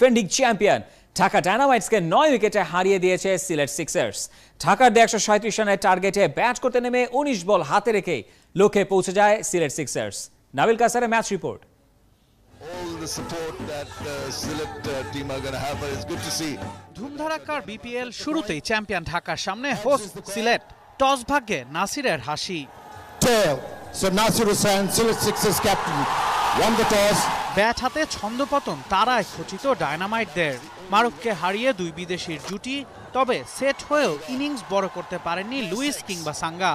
defending champion Dhaka ডায়নামাইটসকে নয় উইকেটে হারিয়ে দিয়েছে সিলেট সিক্সার্স ঢাকার একশো সাঁত্রিশ রানের টার্গেটে ব্যাট করতে নেমে উনিশ বল হাতে রেখে লক্ষ্যে পৌঁছে যায় সিলেট সিক্সার্স নাবিল কাসারের ম্যাচ রিপোর্ট uh, uh, ধুমধারাক্কার বিপিএল শুরুতেই চ্যাম্পিয়ন ঢাকার সামনে হোস্ট সিলেট টস ভাগ্যে নাসিরের হাসি So Nasir Hussain, Silver Sixers captain, won the toss bat হাতে ছন্দপতন তারাই খচিত ডায়নামাইটদের মারুককে হারিয়ে দুই বিদেশির জুটি তবে সেট হয়েও ইনিংস বড় করতে পারেননি লুইস কিংবা সাঙ্গা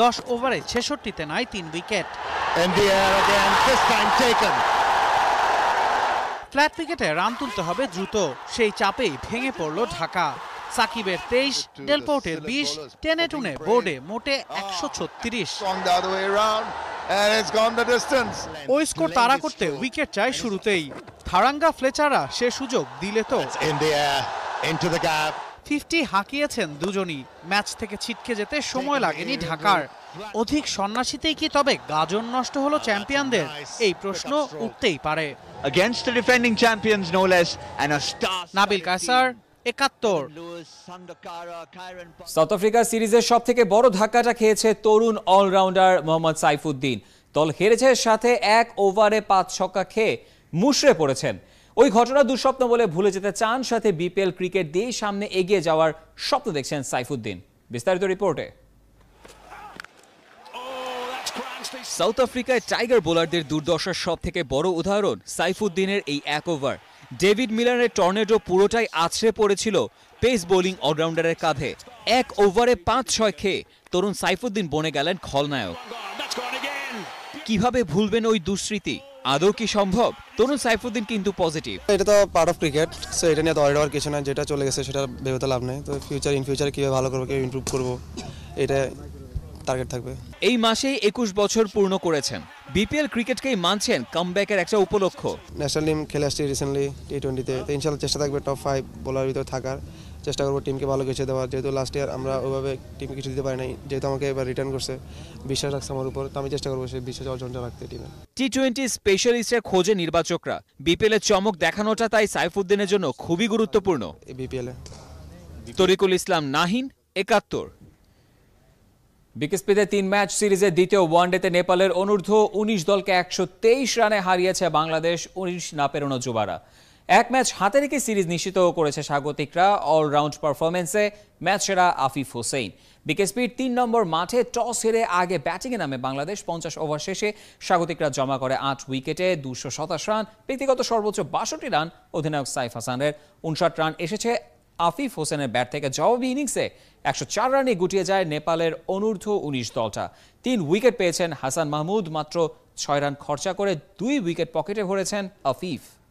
দশ ওভারে ছেষট্টিতে নাই তিন উইকেট ফ্ল্যাট উইকেটে রান তুলতে হবে দ্রুত সেই চাপেই ভেঙে পড়ল ঢাকা সাকিবের তেইশ ডেলপোর্টের বিশ টেনে টুনে বোর্ডে মোটে একশো ছত্রিশ ওই স্কোর করতে উইকেট শুরুতেই থারাঙ্গা সে সুযোগ দিলে তো ফিফটি হাঁকিয়েছেন দুজনই ম্যাচ থেকে ছিটকে যেতে সময় লাগেনি ঢাকার অধিক সন্ন্যাসীতেই কি তবে গাজন নষ্ট হলো চ্যাম্পিয়নদের এই প্রশ্ন উঠতেই পারে নাবিল কাসার একাত্তর সাউথ আফ্রিকা সিরিজের সব থেকে বড় ধাক্কাটা খেয়েছে তরুণ অলরাউন্ডার মোহাম্মদ সাইফুদ্দিন দল হেরেছে সাথে এক ওভারে পাঁচ ছক্কা খেয়ে মুশড়ে পড়েছেন ওই ঘটনা দুঃস্বপ্ন বলে ভুলে যেতে চান সাথে বিপিএল ক্রিকেট দিয়ে সামনে এগিয়ে যাওয়ার স্বপ্ন দেখছেন সাইফুদ্দিন বিস্তারিত রিপোর্টে সাউথ আফ্রিকায় টাইগার বোলারদের দুর্দশার সব থেকে বড় উদাহরণ সাইফুদ্দিনের এই এক ওভার ডেভিড মিলারের টর্নেডো পুরোটাই আছড়ে পড়েছিল পেস বোলিং অলরাউন্ডারের কাঁধে এক ওভারে পাঁচ ছয় খেয়ে তরুণ সাইফুদ্দিন বনে গেলেন খলনায়ক কিভাবে ভুলবেন ওই দুস্মৃতি আদৌ কি সম্ভব তরুণ সাইফুদ্দিন কিন্তু পজিটিভ এটা তো পার্ট অফ ক্রিকেট সো এটা নিয়ে দৌড়ার কিছু না যেটা চলে গেছে সেটা ভেবে তো লাভ নেই তো ফিউচার ইন ফিউচার কীভাবে ভালো করবো কীভাবে ইমপ্রুভ করবো এটা টার্গেট থাকবে এই মাসেই একুশ বছর পূর্ণ করেছেন বিপিএল ক্রিকেটকেই মানছেন কামব্যাকের একটা উপলক্ষ ন্যাশনাল টিম খেলে আসছি রিসেন্টলি টি টোয়েন্টিতে তো ইনশাল্লাহ চেষ্টা থাকবে টপ ফাইভ বোলার ভিতরে থাকার চেষ্টা করবো টিমকে ভালো কিছু দেওয়ার যেহেতু লাস্ট ইয়ার আমরা ওইভাবে টিমকে কিছু দিতে পারি নাই যেহেতু আমাকে এবার রিটার্ন করছে বিশ্বাস রাখছে আমার উপর তো আমি চেষ্টা করবো সেই বিশ্বাস অর্জনটা রাখতে টিমে টি টোয়েন্টি স্পেশালিস্টের খোঁজে নির্বাচকরা বিপিএলের চমক দেখানোটা তাই সাইফুদ্দিনের জন্য খুবই গুরুত্বপূর্ণ বিপিএলে তরিকুল ইসলাম নাহিন একাত্তর বিকেএসপিতে তিন ম্যাচ সিরিজের দ্বিতীয় ওয়ানডেতে নেপালের অনূর্ধ্ব উনিশ দলকে একশো রানে হারিয়েছে বাংলাদেশ উনিশ না পেরোনো যুবারা এক ম্যাচ হাতে রেখে সিরিজ নিশ্চিত করেছে স্বাগতিকরা অলরাউন্ড পারফরমেন্সে ম্যাচ সেরা আফিফ হোসেন বিকেসপির তিন নম্বর মাঠে টস হেরে আগে ব্যাটিংয়ে নামে বাংলাদেশ পঞ্চাশ ওভার শেষে স্বাগতিকরা জমা করে আট উইকেটে দুশো সাতাশ রান ব্যক্তিগত সর্বোচ্চ বাষট্টি রান অধিনায়ক সাইফ হাসানের উনষাট রান এসেছে আফিফ হোসেনের ব্যাট থেকে জবাবি ইনিংসে একশো চার রানে গুটিয়ে যায় নেপালের অনূর্ধ্ব উনিশ দলটা তিন উইকেট পেয়েছেন হাসান মাহমুদ মাত্র ছয় রান খরচা করে দুই উইকেট পকেটে ভরেছেন আফিফ